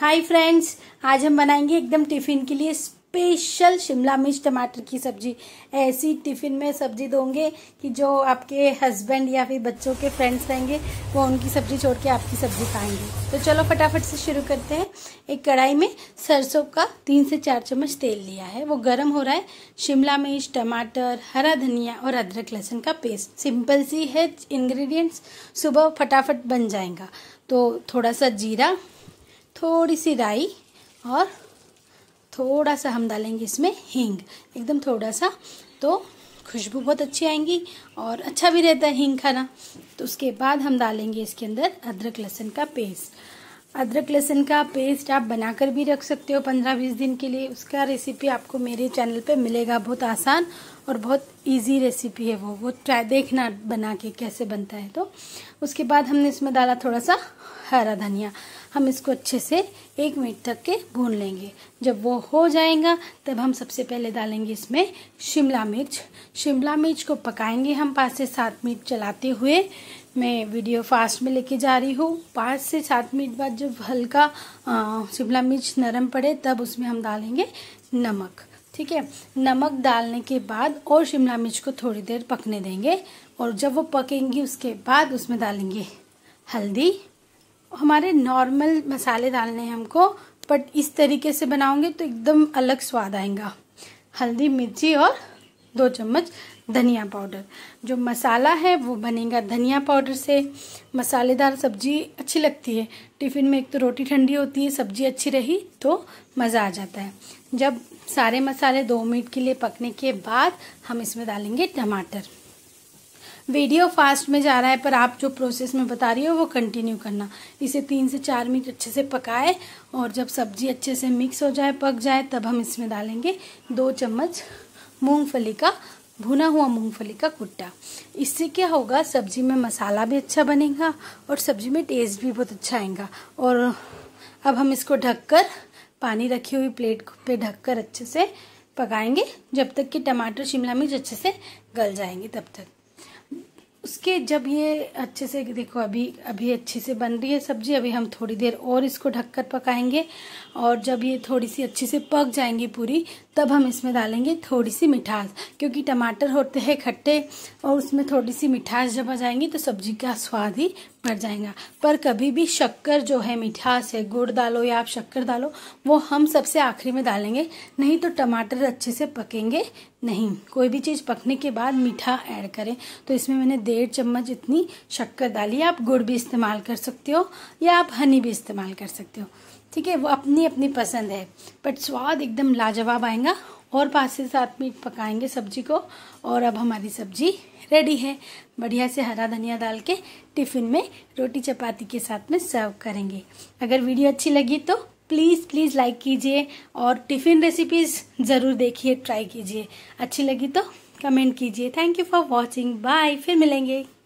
hi friends आज हम बनाएंगे एकदम टिफ़िन के लिए स्पेशल शिमला मिर्च टमाटर की सब्जी ऐसी टिफ़िन में सब्जी दोगे कि जो आपके हस्बैंड या फिर बच्चों के फ्रेंड्स रहेंगे वो उनकी सब्जी छोड़ के आपकी सब्जी खाएंगे तो चलो फटाफट से शुरू करते हैं एक कढ़ाई में सरसों का तीन से चार चम्मच तेल लिया है वो गर्म हो रहा है शिमला मिर्च टमाटर हरा धनिया और अदरक लहसुन का पेस्ट सिंपल सी है इन्ग्रीडियंट्स सुबह फटाफट बन जाएगा तो थोड़ा सा जीरा थोड़ी सी राई और थोड़ा सा हम डालेंगे इसमें हींग एकदम थोड़ा सा तो खुशबू बहुत अच्छी आएंगी और अच्छा भी रहता है हींग खाना तो उसके बाद हम डालेंगे इसके अंदर अदरक लहसुन का पेस्ट अदरक लहसुन का पेस्ट आप बनाकर भी रख सकते हो पंद्रह बीस दिन के लिए उसका रेसिपी आपको मेरे चैनल पे मिलेगा बहुत आसान और बहुत इजी रेसिपी है वो वो ट्राई देखना बना के कैसे बनता है तो उसके बाद हमने इसमें डाला थोड़ा सा हरा धनिया हम इसको अच्छे से एक मिनट तक के भून लेंगे जब वो हो जाएगा तब हम सबसे पहले डालेंगे इसमें शिमला मिर्च शिमला मिर्च को पकाएंगे हम पाँच से सात मिनट चलाते हुए मैं वीडियो फास्ट में लेके जा रही हूँ पाँच से सात मिनट बाद जब हल्का शिमला मिर्च नरम पड़े तब उसमें हम डालेंगे नमक ठीक है नमक डालने के बाद और शिमला मिर्च को थोड़ी देर पकने देंगे और जब वो पकेंगी उसके बाद उसमें डालेंगे हल्दी हमारे नॉर्मल मसाले डालने हैं हमको बट इस तरीके से बनाओगे तो एकदम अलग स्वाद आएगा हल्दी मिर्ची और दो चम्मच धनिया पाउडर जो मसाला है वो बनेगा धनिया पाउडर से मसालेदार सब्जी अच्छी लगती है टिफ़िन में एक तो रोटी ठंडी होती है सब्जी अच्छी रही तो मज़ा आ जाता है जब सारे मसाले दो मिनट के लिए पकने के बाद हम इसमें डालेंगे टमाटर वीडियो फास्ट में जा रहा है पर आप जो प्रोसेस में बता रही हो वो कंटिन्यू करना इसे तीन से चार मिनट अच्छे से पकाए और जब सब्जी अच्छे से मिक्स हो जाए पक जाए तब हम इसमें डालेंगे दो चम्मच मूंगफली का भुना हुआ मूंगफली का कुट्टा इससे क्या होगा सब्जी में मसाला भी अच्छा बनेगा और सब्जी में टेस्ट भी बहुत अच्छा आएगा और अब हम इसको ढककर पानी रखी हुई प्लेट पे ढककर अच्छे से पकाएंगे जब तक कि टमाटर शिमला मिर्च अच्छे से गल जाएंगे तब तक उसके जब ये अच्छे से देखो अभी अभी अच्छे से बन रही है सब्जी अभी हम थोड़ी देर और इसको ढककर पकाएंगे और जब ये थोड़ी सी अच्छे से पक जाएंगी पूरी तब हम इसमें डालेंगे थोड़ी सी मिठास क्योंकि टमाटर होते हैं खट्टे और उसमें थोड़ी सी मिठास जब आ जाएंगी तो सब्जी का स्वाद ही बढ़ जाएगा पर कभी भी शक्कर जो है मिठास है गुड़ डालो या आप शक्कर डालो वो हम सबसे आखिरी में डालेंगे नहीं तो टमाटर अच्छे से पकेंगे नहीं कोई भी चीज़ पकने के बाद मीठा ऐड करें तो इसमें मैंने डेढ़ चम्मच इतनी शक्कर डाली आप गुड़ भी इस्तेमाल कर सकते हो या आप हनी भी इस्तेमाल कर सकते हो ठीक है वो अपनी अपनी पसंद है बट स्वाद एकदम लाजवाब आएगा और पास से साथ में पकाएंगे सब्जी को और अब हमारी सब्जी रेडी है बढ़िया से हरा धनिया डाल के टिफ़िन में रोटी चपाती के साथ में सर्व करेंगे अगर वीडियो अच्छी लगी तो प्लीज़ प्लीज़ लाइक कीजिए और टिफ़िन रेसिपीज़ ज़रूर देखिए ट्राई कीजिए अच्छी लगी तो कमेंट कीजिए thank you for watching bye फिर मिलेंगे